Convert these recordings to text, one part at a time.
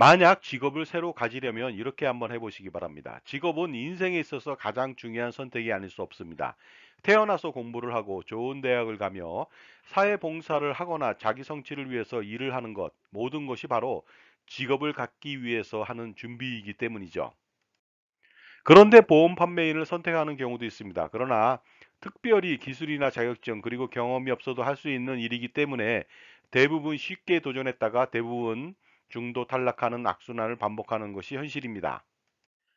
만약 직업을 새로 가지려면 이렇게 한번 해보시기 바랍니다. 직업은 인생에 있어서 가장 중요한 선택이 아닐 수 없습니다. 태어나서 공부를 하고 좋은 대학을 가며 사회봉사를 하거나 자기 성취를 위해서 일을 하는 것 모든 것이 바로 직업을 갖기 위해서 하는 준비이기 때문이죠. 그런데 보험 판매인을 선택하는 경우도 있습니다. 그러나 특별히 기술이나 자격증 그리고 경험이 없어도 할 수 있는 일이기 때문에 대부분 쉽게 도전했다가 대부분 중도 탈락하는 악순환을 반복하는 것이 현실입니다.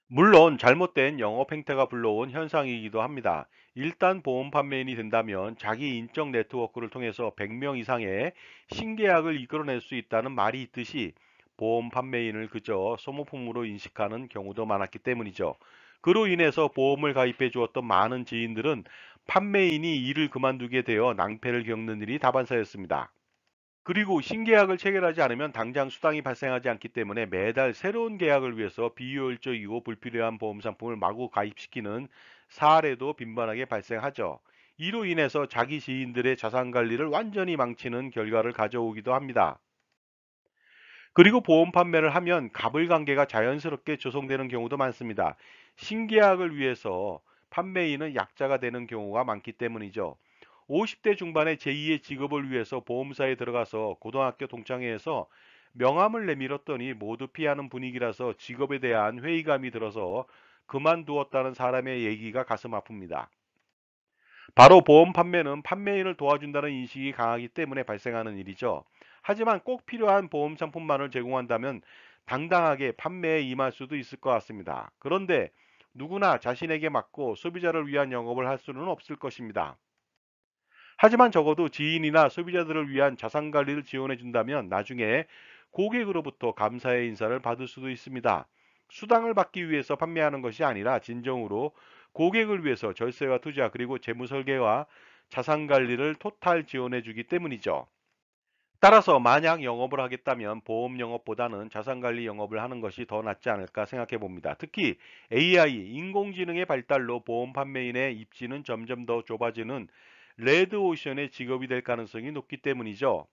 물론 잘못된 영업 행태가 불러온 현상이기도 합니다. 일단 보험 판매인이 된다면 자기 인적 네트워크를 통해서 100명 이상의 신계약을 이끌어낼 수 있다는 말이 있듯이 보험 판매인을 그저 소모품으로 인식하는 경우도 많았기 때문이죠. 그로 인해서 보험을 가입해 주었던 많은 지인들은 판매인이 일을 그만두게 되어 낭패를 겪는 일이 다반사였습니다. 그리고 신계약을 체결하지 않으면 당장 수당이 발생하지 않기 때문에 매달 새로운 계약을 위해서 비효율적이고 불필요한 보험 상품을 마구 가입시키는 사례도 빈번하게 발생하죠. 이로 인해서 자기 지인들의 자산 관리를 완전히 망치는 결과를 가져오기도 합니다. 그리고 보험 판매를 하면 갑을 관계가 자연스럽게 조성되는 경우도 많습니다. 신계약을 위해서 판매인은 약자가 되는 경우가 많기 때문이죠. 50대 중반의 제2의 직업을 위해서 보험사에 들어가서 고등학교 동창회에서 명함을 내밀었더니 모두 피하는 분위기라서 직업에 대한 회의감이 들어서 그만두었다는 사람의 얘기가 가슴 아픕니다. 바로 보험 판매는 판매인을 도와준다는 인식이 강하기 때문에 발생하는 일이죠. 하지만 꼭 필요한 보험 상품만을 제공한다면 당당하게 판매에 임할 수도 있을 것 같습니다. 그런데 누구나 자신에게 맞고 소비자를 위한 영업을 할 수는 없을 것입니다. 하지만 적어도 지인이나 소비자들을 위한 자산 관리를 지원해 준다면 나중에 고객으로부터 감사의 인사를 받을 수도 있습니다. 수당을 받기 위해서 판매하는 것이 아니라 진정으로 고객을 위해서 절세와 투자 그리고 재무 설계와 자산 관리를 토탈 지원해 주기 때문이죠. 따라서 만약 영업을 하겠다면 보험 영업보다는 자산관리 영업을 하는 것이 더 낫지 않을까 생각해 봅니다. 특히 AI, 인공지능의 발달로 보험 판매인의 입지는 점점 더 좁아지는 레드 오션의 직업이 될 가능성이 높기 때문이죠.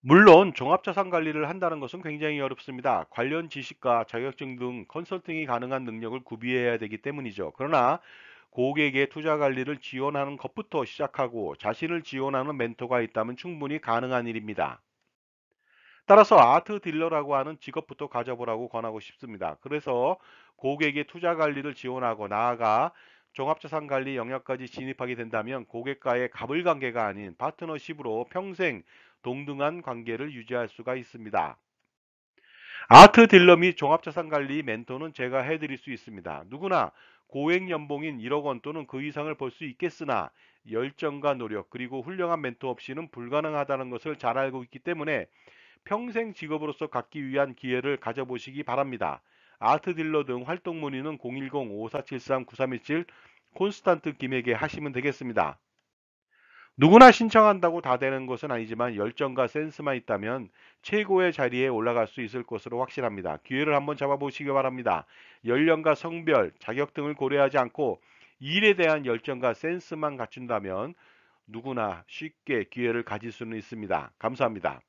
물론 종합자산 관리를 한다는 것은 굉장히 어렵습니다. 관련 지식과 자격증 등 컨설팅이 가능한 능력을 구비해야 되기 때문이죠. 그러나 고객의 투자 관리를 지원하는 것부터 시작하고 자신을 지원하는 멘토가 있다면 충분히 가능한 일입니다. 따라서 아트 딜러라고 하는 직업부터 가져보라고 권하고 싶습니다. 그래서 고객의 투자 관리를 지원하고 나아가 종합자산관리 영역까지 진입하게 된다면 고객과의 갑을관계가 아닌 파트너십으로 평생 동등한 관계를 유지할 수가 있습니다. 아트 딜러 및 종합자산관리 멘토는 제가 해드릴 수 있습니다. 누구나 고액 연봉인 1억 원 또는 그 이상을 볼 수 있겠으나 열정과 노력 그리고 훌륭한 멘토 없이는 불가능하다는 것을 잘 알고 있기 때문에 평생 직업으로서 갖기 위한 기회를 가져보시기 바랍니다. 아트딜러 등 활동 문의는 010-5473-9317 콘스탄트 김에게 하시면 되겠습니다. 누구나 신청한다고 다 되는 것은 아니지만 열정과 센스만 있다면 최고의 자리에 올라갈 수 있을 것으로 확실합니다. 기회를 한번 잡아보시기 바랍니다. 연령과 성별, 자격 등을 고려하지 않고 일에 대한 열정과 센스만 갖춘다면 누구나 쉽게 기회를 가질 수는 있습니다. 감사합니다.